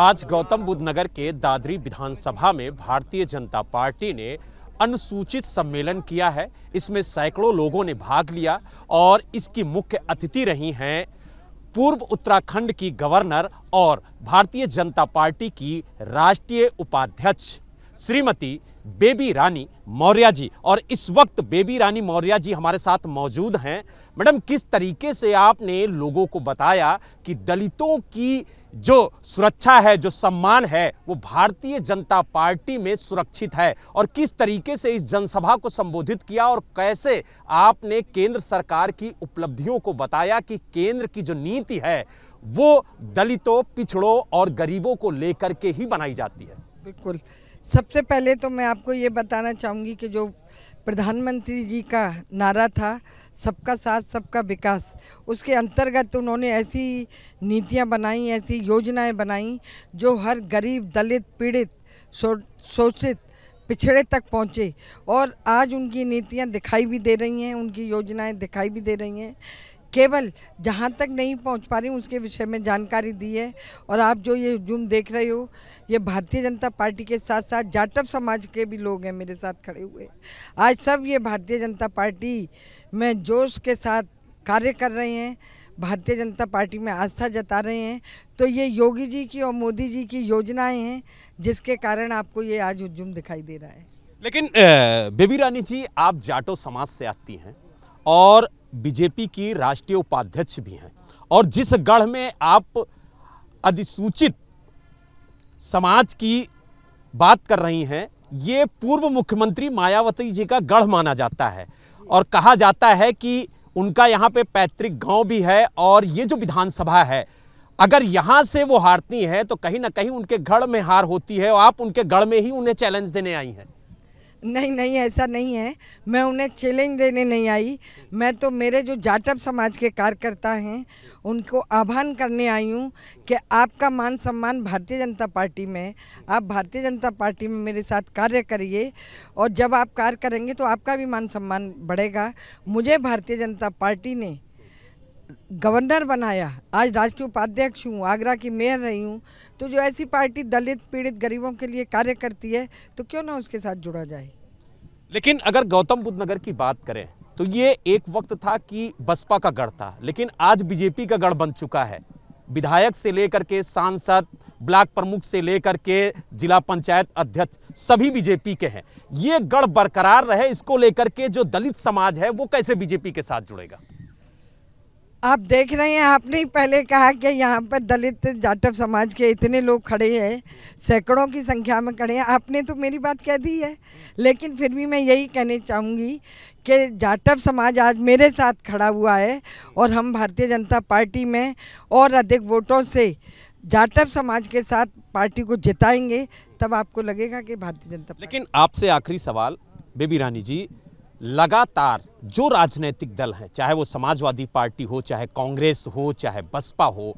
आज गौतम बुद्ध नगर के दादरी विधानसभा में भारतीय जनता पार्टी ने अनुसूचित सम्मेलन किया है इसमें सैकड़ों लोगों ने भाग लिया और इसकी मुख्य अतिथि रही हैं पूर्व उत्तराखंड की गवर्नर और भारतीय जनता पार्टी की राष्ट्रीय उपाध्यक्ष श्रीमती बेबी रानी मौर्या जी और इस वक्त बेबी रानी मौर्या जी हमारे साथ मौजूद हैं मैडम किस तरीके से आपने लोगों को बताया कि दलितों की जो सुरक्षा है जो सम्मान है वो भारतीय जनता पार्टी में सुरक्षित है और किस तरीके से इस जनसभा को संबोधित किया और कैसे आपने केंद्र सरकार की उपलब्धियों को बताया कि केंद्र की जो नीति है वो दलितों पिछड़ों और गरीबों को लेकर के ही बनाई जाती है बिल्कुल सबसे पहले तो मैं आपको ये बताना चाहूँगी कि जो प्रधानमंत्री जी का नारा था सबका साथ सबका विकास उसके अंतर्गत उन्होंने ऐसी नीतियाँ बनाई ऐसी योजनाएं बनाई जो हर गरीब दलित पीड़ित शोषित पिछड़े तक पहुँचे और आज उनकी नीतियाँ दिखाई भी दे रही हैं उनकी योजनाएं दिखाई भी दे रही हैं केवल जहाँ तक नहीं पहुँच पा रही हूँ उसके विषय में जानकारी दी है और आप जो ये हुजूम देख रहे हो ये भारतीय जनता पार्टी के साथ साथ जाटव समाज के भी लोग हैं मेरे साथ खड़े हुए आज सब ये भारतीय जनता पार्टी में जोश के साथ कार्य कर रहे हैं भारतीय जनता पार्टी में आस्था जता रहे हैं तो ये योगी जी की और मोदी जी की योजनाएं हैं जिसके कारण आपको ये आज हजुम दिखाई दे रहा है लेकिन बेबी रानी जी आप जाटो समाज से आती हैं और बीजेपी की राष्ट्रीय उपाध्यक्ष भी हैं और जिस गढ़ में आप अधिसूचित समाज की बात कर रही हैं ये पूर्व मुख्यमंत्री मायावती जी का गढ़ माना जाता है और कहा जाता है कि उनका यहाँ पे पैतृक गांव भी है और ये जो विधानसभा है अगर यहाँ से वो हारती हैं तो कहीं ना कहीं उनके गढ़ में हार होती है और आप उनके गढ़ में ही उन्हें चैलेंज देने आई हैं नहीं नहीं ऐसा नहीं है मैं उन्हें चैलेंज देने नहीं आई मैं तो मेरे जो जाटव समाज के कार्यकर्ता हैं उनको आह्वान करने आई हूँ कि आपका मान सम्मान भारतीय जनता पार्टी में आप भारतीय जनता पार्टी में मेरे साथ कार्य करिए और जब आप कार्य करेंगे तो आपका भी मान सम्मान बढ़ेगा मुझे भारतीय जनता पार्टी ने गवर्नर बनाया आज राष्ट्रीय उपाध्यक्ष हूँ आगरा की मेयर रही हूँ तो जो ऐसी पार्टी दलित पीड़ित गरीबों के लिए कार्य करती है तो क्यों ना उसके साथ जुड़ा जाए लेकिन अगर गौतम बुद्ध नगर की बात करें तो ये एक वक्त था कि बसपा का गढ़ था लेकिन आज बीजेपी का गढ़ बन चुका है विधायक से लेकर के सांसद ब्लॉक प्रमुख से लेकर के जिला पंचायत अध्यक्ष सभी बीजेपी के हैं ये गढ़ बरकरार रहे इसको लेकर के जो दलित समाज है वो कैसे बीजेपी के साथ जुड़ेगा आप देख रहे हैं आपने पहले कहा कि यहाँ पर दलित जाटव समाज के इतने लोग खड़े हैं सैकड़ों की संख्या में खड़े हैं आपने तो मेरी बात कह दी है लेकिन फिर भी मैं यही कहने चाहूँगी कि जाटव समाज आज मेरे साथ खड़ा हुआ है और हम भारतीय जनता पार्टी में और अधिक वोटों से जाटव समाज के साथ पार्टी को जिताएंगे तब आपको लगेगा कि भारतीय जनता लेकिन आपसे आखिरी सवाल बेबी रानी जी लगातार जो राजनीतिक दल हैं चाहे वो समाजवादी पार्टी हो चाहे कांग्रेस हो चाहे बसपा हो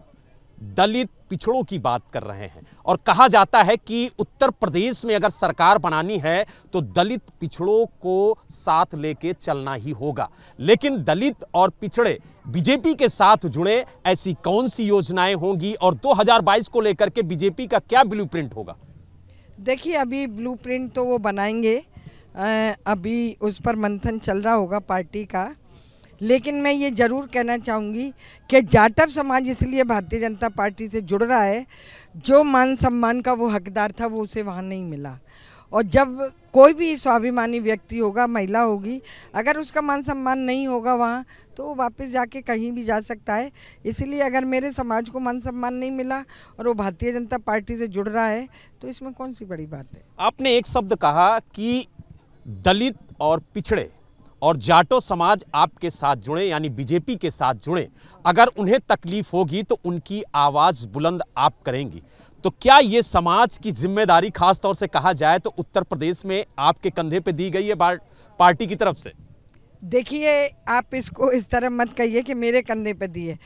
दलित पिछड़ों की बात कर रहे हैं और कहा जाता है कि उत्तर प्रदेश में अगर सरकार बनानी है तो दलित पिछड़ों को साथ लेके चलना ही होगा लेकिन दलित और पिछड़े बीजेपी के साथ जुड़े ऐसी कौन सी योजनाएं होंगी और 2022 को लेकर के बीजेपी का क्या ब्लूप्रिंट होगा देखिए अभी ब्लूप्रिंट तो वो बनाएंगे अभी उस पर मंथन चल रहा होगा पार्टी का लेकिन मैं ये ज़रूर कहना चाहूँगी कि जाटव समाज इसलिए भारतीय जनता पार्टी से जुड़ रहा है जो मान सम्मान का वो हकदार था वो उसे वहाँ नहीं मिला और जब कोई भी स्वाभिमानी व्यक्ति होगा महिला होगी अगर उसका मान सम्मान नहीं होगा वहाँ तो वो वापस जाके कहीं भी जा सकता है इसीलिए अगर मेरे समाज को मान सम्मान नहीं मिला और वो भारतीय जनता पार्टी से जुड़ रहा है तो इसमें कौन सी बड़ी बात है आपने एक शब्द कहा कि दलित और पिछड़े और जाटो समाज आपके साथ जुड़े यानी बीजेपी के साथ जुड़े अगर उन्हें तकलीफ होगी तो उनकी आवाज़ बुलंद आप करेंगी तो क्या ये समाज की जिम्मेदारी खास तौर से कहा जाए तो उत्तर प्रदेश में आपके कंधे पे दी गई है पार्टी की तरफ से देखिए आप इसको इस तरह मत कहिए कि मेरे कंधे पर दिए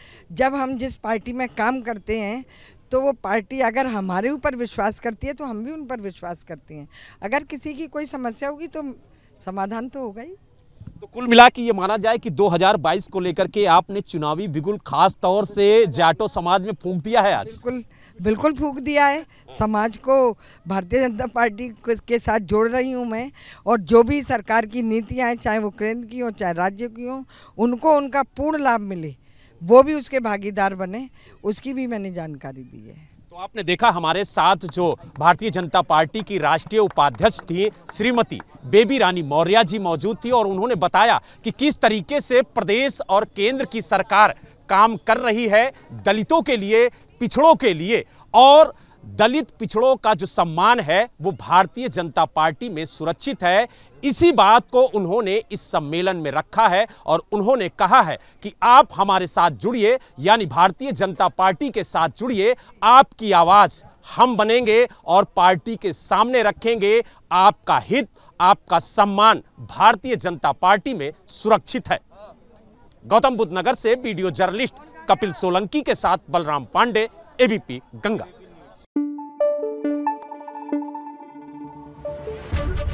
जब हम जिस पार्टी में काम करते हैं तो वो पार्टी अगर हमारे ऊपर विश्वास करती है तो हम भी उन पर विश्वास करते हैं अगर किसी की कोई समस्या होगी तो समाधान तो होगा ही तो कुल मिला के ये माना जाए कि 2022 को लेकर के आपने चुनावी बिगुल खास तौर से जाटो समाज में फूंक दिया है आज बिल्कुल बिल्कुल फूंक दिया है समाज को भारतीय जनता पार्टी के साथ जोड़ रही हूँ मैं और जो भी सरकार की नीतियाँ हैं चाहे वो केंद्र की हों चाहे राज्य की हों उनको उनका पूर्ण लाभ मिले वो भी उसके भागीदार बने उसकी भी मैंने जानकारी दी है तो आपने देखा हमारे साथ जो भारतीय जनता पार्टी की राष्ट्रीय उपाध्यक्ष थी श्रीमती बेबी रानी मौर्या जी मौजूद थी और उन्होंने बताया कि किस तरीके से प्रदेश और केंद्र की सरकार काम कर रही है दलितों के लिए पिछड़ों के लिए और दलित पिछड़ों का जो सम्मान है वो भारतीय जनता पार्टी में सुरक्षित है इसी बात को उन्होंने इस सम्मेलन में रखा है और उन्होंने कहा है कि आप हमारे साथ जुड़िए यानी भारतीय जनता पार्टी के साथ जुड़िए आपकी आवाज़ हम बनेंगे और पार्टी के सामने रखेंगे आपका हित आपका सम्मान भारतीय जनता पार्टी में सुरक्षित है गौतम बुद्ध नगर से वीडियो जर्नलिस्ट कपिल सोलंकी के साथ बलराम पांडे एबीपी गंगा